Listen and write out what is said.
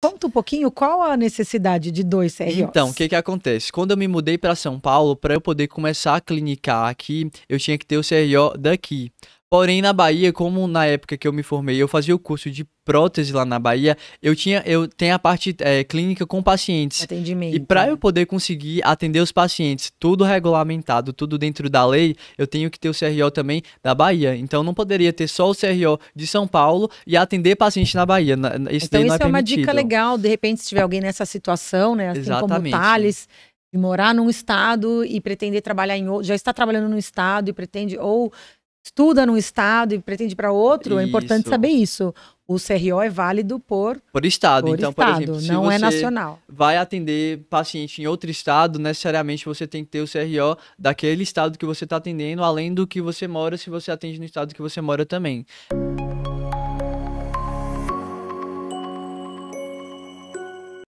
Conta um pouquinho qual a necessidade de dois CROs. Então, o que que acontece? Quando eu me mudei para São Paulo, para eu poder começar a clinicar aqui, eu tinha que ter o CRO daqui. Porém, na Bahia, como na época que eu me formei, eu fazia o curso de prótese lá na Bahia, eu tinha eu tenho a parte é, clínica com pacientes. Atendimento. E para eu poder conseguir atender os pacientes, tudo regulamentado, tudo dentro da lei, eu tenho que ter o CRO também da Bahia. Então, não poderia ter só o CRO de São Paulo e atender paciente na Bahia. Isso então, isso é, é, uma dica legal. De repente, se tiver alguém nessa situação, né? Assim Exatamente. como Thales, de morar num estado e pretender trabalhar em outro, já está trabalhando num estado e pretende ou estuda num estado e pretende para outro, é importante saber isso. O CRO é válido por por estado. Por então, estado. por exemplo, se não é você é nacional. Vai atender paciente em outro estado, necessariamente você tem que ter o CRO daquele estado que você está atendendo, além do que você mora, se você atende no estado que você mora também.